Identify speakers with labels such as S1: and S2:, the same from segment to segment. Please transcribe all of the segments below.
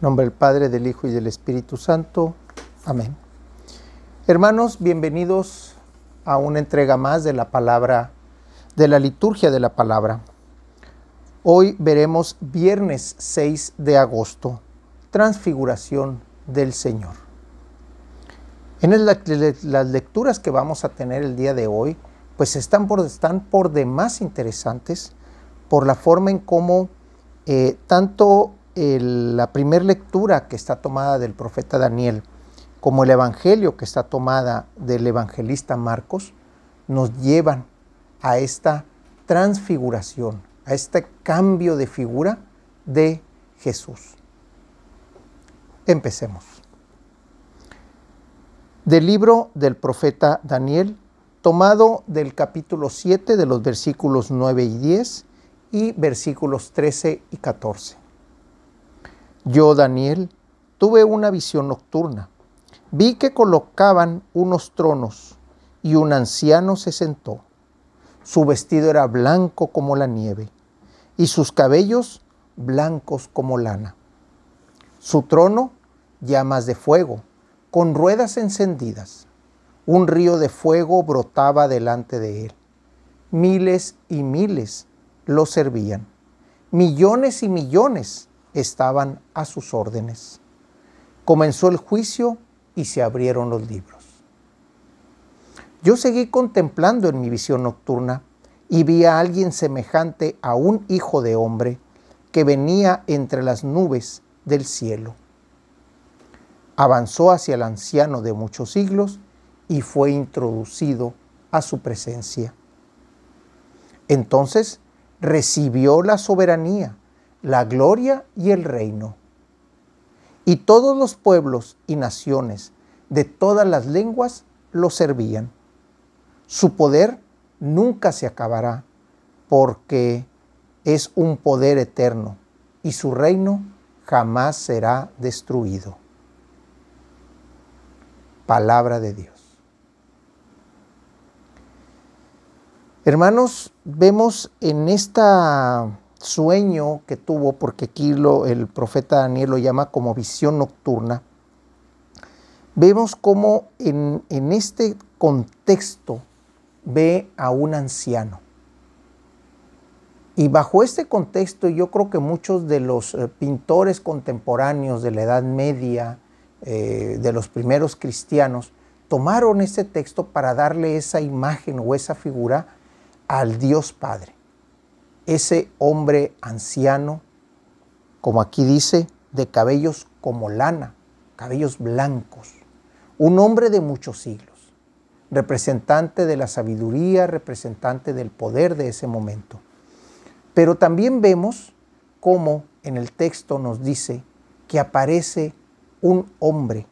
S1: nombre del Padre, del Hijo y del Espíritu Santo. Amén. Hermanos, bienvenidos a una entrega más de la palabra, de la liturgia de la palabra. Hoy veremos viernes 6 de agosto, transfiguración del Señor. En las lecturas que vamos a tener el día de hoy, pues están por, están por demás interesantes por la forma en cómo eh, tanto la primera lectura que está tomada del profeta Daniel, como el Evangelio que está tomada del evangelista Marcos, nos llevan a esta transfiguración, a este cambio de figura de Jesús. Empecemos. Del libro del profeta Daniel, tomado del capítulo 7 de los versículos 9 y 10 y versículos 13 y 14. Yo, Daniel, tuve una visión nocturna. Vi que colocaban unos tronos y un anciano se sentó. Su vestido era blanco como la nieve y sus cabellos blancos como lana. Su trono, llamas de fuego, con ruedas encendidas. Un río de fuego brotaba delante de él. Miles y miles lo servían. Millones y millones estaban a sus órdenes. Comenzó el juicio y se abrieron los libros. Yo seguí contemplando en mi visión nocturna y vi a alguien semejante a un hijo de hombre que venía entre las nubes del cielo. Avanzó hacia el anciano de muchos siglos y fue introducido a su presencia. Entonces recibió la soberanía, la gloria y el reino. Y todos los pueblos y naciones de todas las lenguas lo servían. Su poder nunca se acabará, porque es un poder eterno, y su reino jamás será destruido. Palabra de Dios. Hermanos, vemos en esta sueño que tuvo, porque aquí el profeta Daniel lo llama como visión nocturna, vemos cómo en, este contexto ve a un anciano. Y bajo este contexto yo creo que muchos de los eh, pintores contemporáneos de la Edad Media, eh, de los primeros cristianos, tomaron este texto para darle esa imagen o esa figura al Dios Padre ese hombre anciano, como aquí dice, de cabellos como lana, cabellos blancos, un hombre de muchos siglos, representante de la sabiduría, representante del poder de ese momento. Pero también vemos cómo en el texto nos dice que aparece un hombre,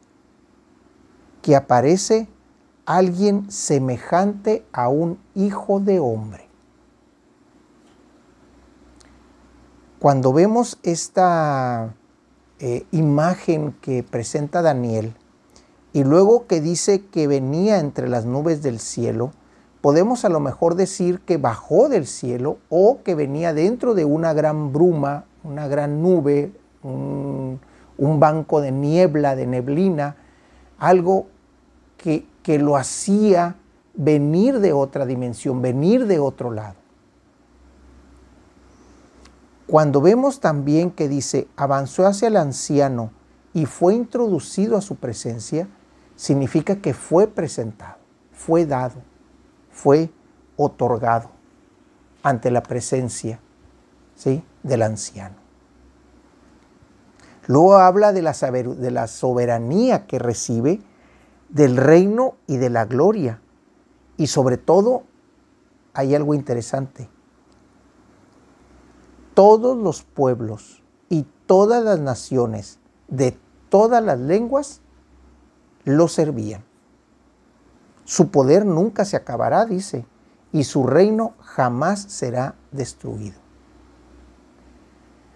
S1: que aparece alguien semejante a un hijo de hombre. Cuando vemos esta eh, imagen que presenta Daniel y luego que dice que venía entre las nubes del cielo, podemos a lo mejor decir que bajó del cielo o que venía dentro de una gran bruma, una gran nube, un, banco de niebla, de neblina, algo que lo hacía venir de otra dimensión, venir de otro lado. Cuando vemos también que dice, avanzó hacia el anciano y fue introducido a su presencia, significa que fue presentado, fue dado, fue otorgado ante la presencia ¿sí? del anciano. Luego habla de la, de la soberanía que recibe del reino y de la gloria. Y sobre todo, hay algo interesante, todos los pueblos y todas las naciones de todas las lenguas lo servían. Su poder nunca se acabará, dice, y su reino jamás será destruido.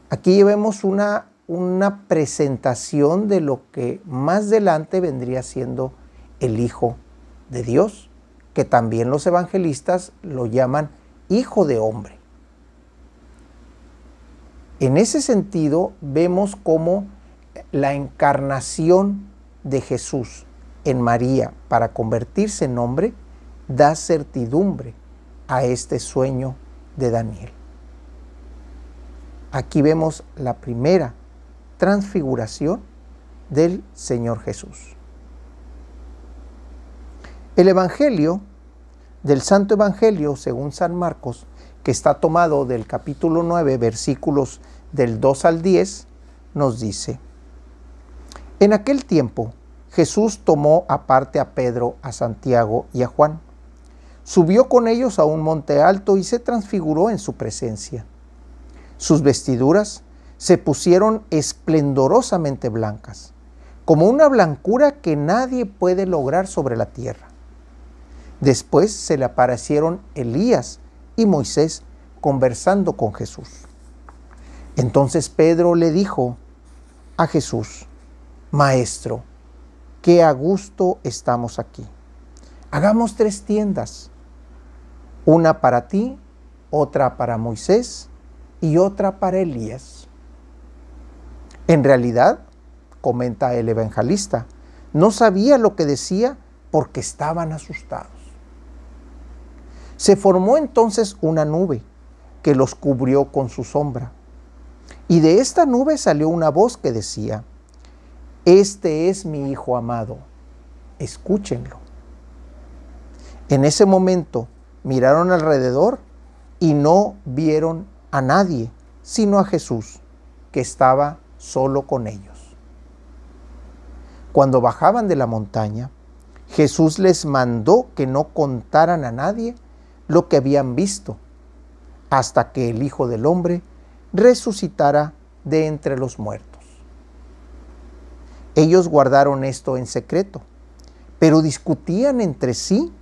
S1: Aquí vemos una, una presentación de lo que más adelante vendría siendo el Hijo de Dios, que también los evangelistas lo llaman Hijo de Hombre. En ese sentido, vemos cómo la encarnación de Jesús en María para convertirse en hombre da certidumbre a este sueño de Daniel. Aquí vemos la primera transfiguración del Señor Jesús. El Evangelio, del Santo Evangelio según San Marcos, que está tomado del capítulo 9, versículos del 2 al 10, nos dice, En aquel tiempo Jesús tomó aparte a Pedro, a Santiago y a Juan. Subió con ellos a un monte alto y se transfiguró en su presencia. Sus vestiduras se pusieron esplendorosamente blancas, como una blancura que nadie puede lograr sobre la tierra. Después se le aparecieron Elías y Moisés conversando con Jesús. Entonces Pedro le dijo a Jesús, Maestro, qué a gusto estamos aquí. Hagamos tres tiendas, una para ti, otra para Moisés y otra para Elías. En realidad, comenta el evangelista, no sabía lo que decía porque estaban asustados. Se formó entonces una nube que los cubrió con su sombra. Y de esta nube salió una voz que decía, Este es mi Hijo amado, escúchenlo. En ese momento miraron alrededor y no vieron a nadie, sino a Jesús, que estaba solo con ellos. Cuando bajaban de la montaña, Jesús les mandó que no contaran a nadie lo que habían visto, hasta que el Hijo del Hombre resucitara de entre los muertos. Ellos guardaron esto en secreto, pero discutían entre sí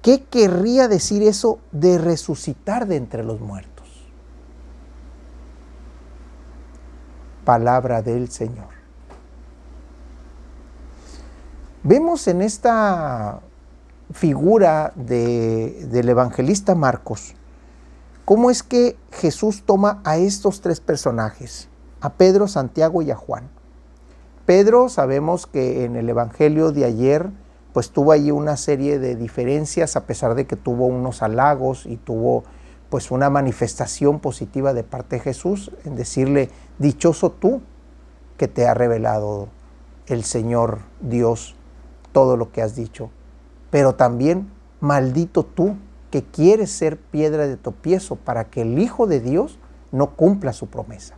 S1: qué querría decir eso de resucitar de entre los muertos. Palabra del Señor. Vemos en esta figura de, del evangelista Marcos, ¿cómo es que Jesús toma a estos tres personajes, a Pedro, Santiago y a Juan? Pedro sabemos que en el Evangelio de ayer pues tuvo allí una serie de diferencias a pesar de que tuvo unos halagos y tuvo pues una manifestación positiva de parte de Jesús en decirle, dichoso tú que te ha revelado el Señor Dios todo lo que has dicho pero también maldito tú que quieres ser piedra de topiezo para que el Hijo de Dios no cumpla su promesa.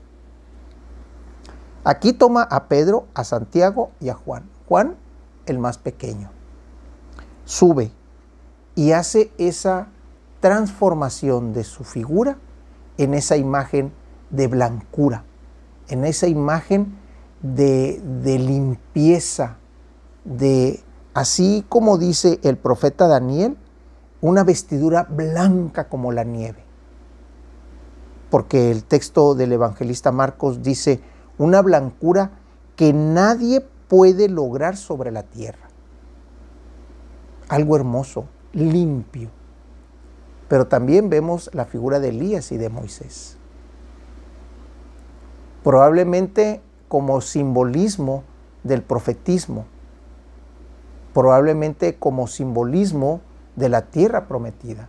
S1: Aquí toma a Pedro, a Santiago y a Juan. Juan, el más pequeño. Sube y hace esa transformación de su figura en esa imagen de blancura, en esa imagen de, de limpieza, de Así como dice el profeta Daniel, una vestidura blanca como la nieve. Porque el texto del evangelista Marcos dice, una blancura que nadie puede lograr sobre la tierra. Algo hermoso, limpio. Pero también vemos la figura de Elías y de Moisés. Probablemente como simbolismo del profetismo probablemente como simbolismo de la tierra prometida,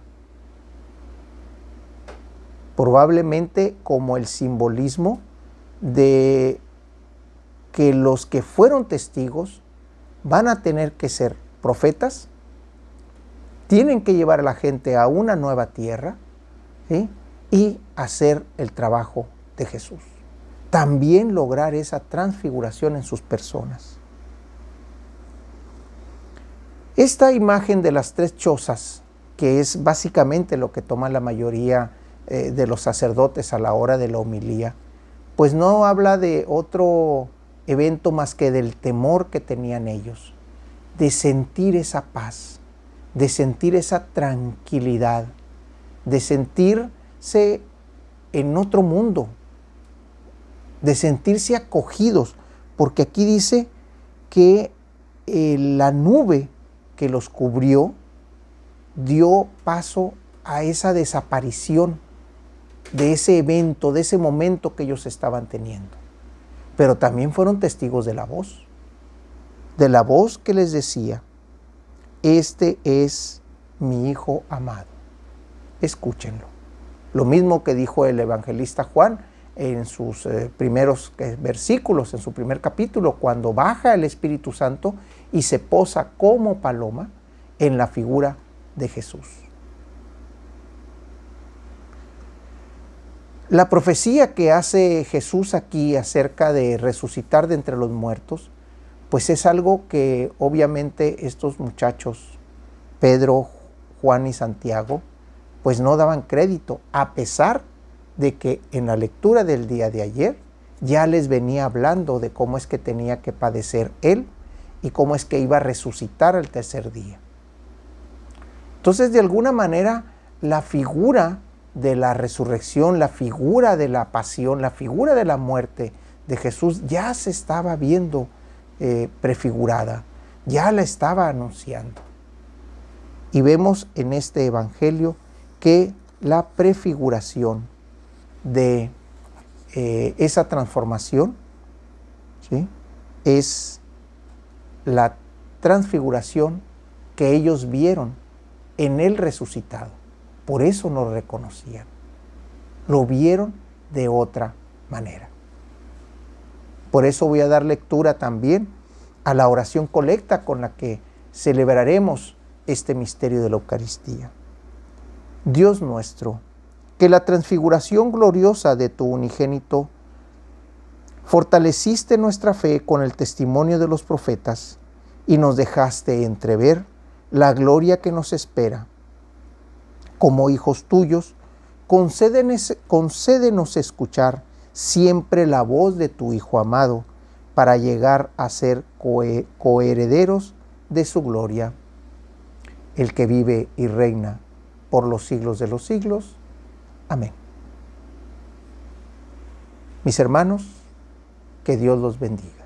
S1: probablemente como el simbolismo de que los que fueron testigos van a tener que ser profetas, tienen que llevar a la gente a una nueva tierra y hacer el trabajo de Jesús. También lograr esa transfiguración en sus personas. Esta imagen de las tres chozas, que es básicamente lo que toma la mayoría eh, de los sacerdotes a la hora de la homilía, pues no habla de otro evento más que del temor que tenían ellos, de sentir esa paz, de sentir esa tranquilidad, de sentirse en otro mundo, de sentirse acogidos, porque aquí dice que eh, la nube que los cubrió dio paso a esa desaparición de ese evento, de ese momento que ellos estaban teniendo. Pero también fueron testigos de la voz, de la voz que les decía, este es mi hijo amado. Escúchenlo. Lo mismo que dijo el evangelista Juan en sus eh, primeros eh, versículos, en su primer capítulo, cuando baja el Espíritu Santo y se posa como paloma en la figura de Jesús. La profecía que hace Jesús aquí acerca de resucitar de entre los muertos, pues es algo que obviamente estos muchachos, Pedro, Juan y Santiago, pues no daban crédito, a pesar de que en la lectura del día de ayer ya les venía hablando de cómo es que tenía que padecer él y cómo es que iba a resucitar el tercer día. Entonces, de alguna manera, la figura de la resurrección, la figura de la pasión, la figura de la muerte de Jesús ya se estaba viendo eh, prefigurada, ya la estaba anunciando. Y vemos en este Evangelio que la prefiguración de eh, esa transformación es la transfiguración que ellos vieron en el resucitado. Por eso no reconocían. Lo vieron de otra manera. Por eso voy a dar lectura también a la oración colecta con la que celebraremos este misterio de la Eucaristía. Dios nuestro, que la transfiguración gloriosa de tu unigénito fortaleciste nuestra fe con el testimonio de los profetas y nos dejaste entrever la gloria que nos espera. Como hijos tuyos, concédenos, escuchar siempre la voz de tu Hijo amado para llegar a ser coherederos de su gloria. El que vive y reina por los siglos de los siglos. Amén. Mis hermanos, que Dios los bendiga.